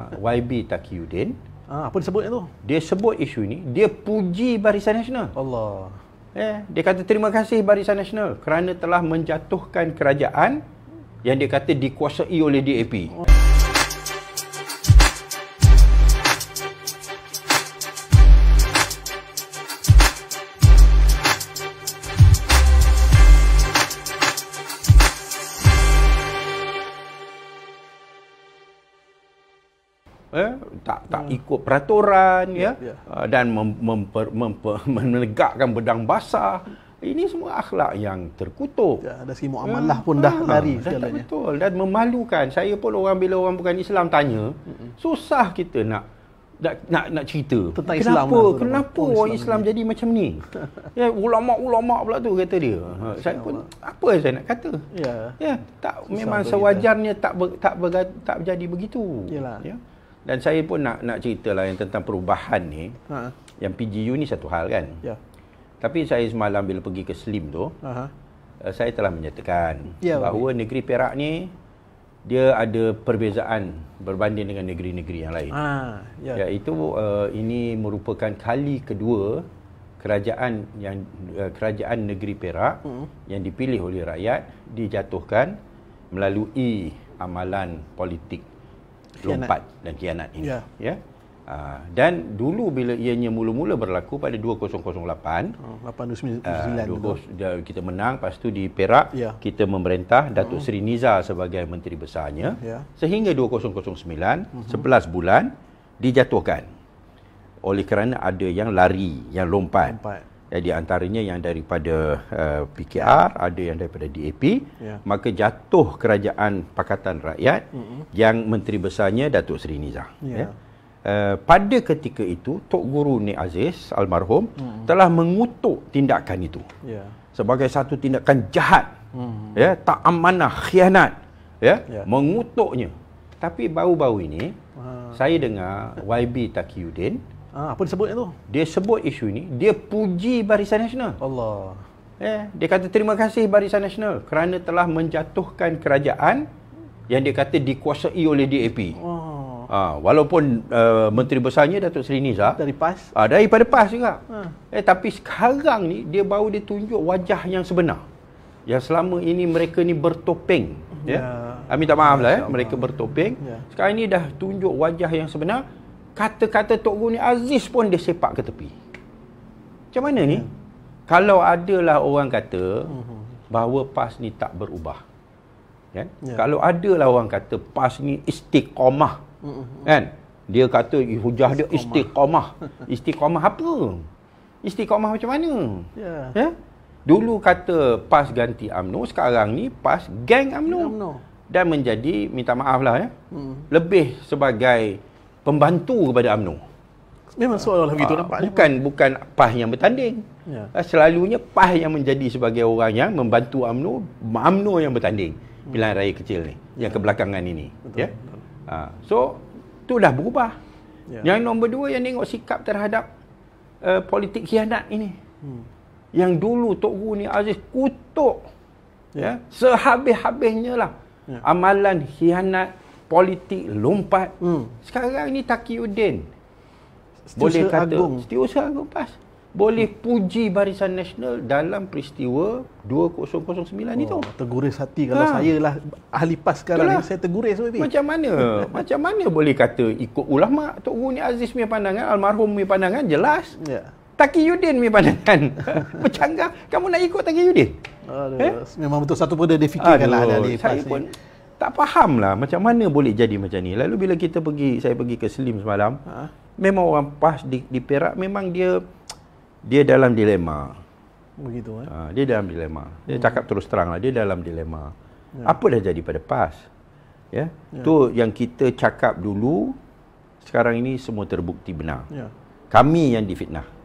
Ah, YB Takiuddin ah, apa dia sebutnya tu? Dia sebut isu ni, dia puji Barisan Nasional. Allah. Eh, dia kata terima kasih Barisan Nasional kerana telah menjatuhkan kerajaan yang dia kata dikuasai oleh DAP. Oh. eh, tak tak hmm. ikut peraturan ya, ya, ya. Ah, dan memper, memper, menegakkan bedang basah ini semua akhlak yang terkutuk. Ya, dari segi muamalah ya, pun dah ha, lari segalanya. Betul dan memalukan. Saya pun orang bila orang bukan Islam tanya, Mm-mm. susah kita nak nak nak, nak cerita tentang kenapa, Islam. Lah, kenapa kenapa oh, orang Islam, Islam jadi macam ni? ya, ulama-ulama pula tu kata dia. Ha, ya, saya pun apa yang saya nak kata? Ya. Ya, tak memang sewajarnya tak ber, tak ber, tak, ber, tak jadi begitu. Yalah. Ya. Dan saya pun nak nak lah yang tentang perubahan ni. Ha. Yang PGU ni satu hal kan. Ya. Tapi saya semalam bila pergi ke Slim tu, Aha. Ha. Eh, saya telah menyatakan ya, bahawa okay. negeri Perak ni dia ada perbezaan berbanding dengan negeri-negeri yang lain. Ha, ya. Iaitu uh, ini merupakan kali kedua kerajaan yang uh, kerajaan negeri Perak hmm. yang dipilih oleh rakyat dijatuhkan melalui amalan politik lompat kianat. dan kianat ini. Ya. ya? Uh, dan dulu bila ianya mula-mula berlaku pada 2008 uh, 2009 uh, 20, kita menang lepas tu di Perak ya. kita memerintah Datuk uh-huh. Seri Niza sebagai menteri besarnya ya. sehingga 2009 uh-huh. 11 bulan dijatuhkan oleh kerana ada yang lari yang lompat, lompat ya, di antaranya yang daripada uh, eh, PKR ada yang daripada DAP yeah. maka jatuh kerajaan pakatan rakyat mm-hmm. yang menteri besarnya Datuk Seri Nizam yeah. ya Uh, pada ketika itu Tok Guru Nik Aziz almarhum hmm. telah mengutuk tindakan itu yeah. sebagai satu tindakan jahat hmm. yeah, tak amanah khianat yeah, yeah. mengutuknya tapi baru-baru ini uh. saya dengar YB Takiuddin Ha, apa dia sebut tu? Dia sebut isu ini, dia puji Barisan Nasional. Allah. Eh, dia kata terima kasih Barisan Nasional kerana telah menjatuhkan kerajaan yang dia kata dikuasai oleh DAP. Oh. Ha, walaupun uh, menteri besarnya Datuk Seri Niza dari PAS. Ah, ha, daripada PAS juga. Ha. Eh, tapi sekarang ni dia baru dia tunjuk wajah yang sebenar. Yang selama ini mereka ni bertopeng. Ya. Yeah. Ya. Yeah. Amin tak maaf lah ya. Eh. Mereka bertopeng. Yeah. Sekarang ini dah tunjuk wajah yang sebenar kata-kata Tok Guru ni Aziz pun dia sepak ke tepi. Macam mana ni? Ya. Kalau adalah orang kata bahawa PAS ni tak berubah. Kan? Ya. Kalau adalah orang kata PAS ni istiqamah. Ya. Kan? Dia kata hujah dia istiqamah. Istiqamah apa? Istiqamah macam mana? Ya. ya? Dulu kata PAS ganti UMNO, sekarang ni PAS gang UMNO. UMNO. Dan menjadi, minta maaf lah ya, hmm. lebih sebagai pembantu kepada Amnu Memang soal olah begitu ah, nampaknya. Bukan apa? bukan PAH yang bertanding. Ya. Ah, selalunya PAH yang menjadi sebagai orang yang membantu Amnu Amnu yang bertanding pilihan raya kecil ni yang kebelakangan ini. Betul. Ya. Ha. So tu dah berubah. Ya. Yang nombor dua yang tengok sikap terhadap uh, politik khianat ini. Hmm. Yang dulu Tok Guru ni Aziz kutuk ya, ya. sehabis-habisnya lah ya. amalan khianat politik lompat. Hmm. Sekarang ni Taki boleh kata agung. setiausaha agung pas. Boleh hmm. puji Barisan Nasional dalam peristiwa 2009 oh, ni tu. Terguris hati kalau ha. saya lah ahli pas sekarang Itulah. ni saya terguris baby. Macam mana? Ha. Macam mana boleh kata ikut ulama Tok Guru ni Aziz punya pandangan, almarhum punya pandangan jelas. Ya. Yeah. Taki Yudin punya pandangan. Bercanggah. Kamu nak ikut Taki Yudin? Aduh, eh? Memang betul satu pun dia fikirkan lah. Saya pun ni tak faham lah macam mana boleh jadi macam ni. Lalu bila kita pergi, saya pergi ke Slim semalam, ha? memang orang PAS di, di Perak memang dia dia dalam dilema. Begitu kan? Eh? Ha, dia dalam dilema. Dia hmm. cakap terus terang lah, dia dalam dilema. Ya. Apa dah jadi pada PAS? Ya? ya. Tu yang kita cakap dulu, sekarang ini semua terbukti benar. Ya. Kami yang difitnah.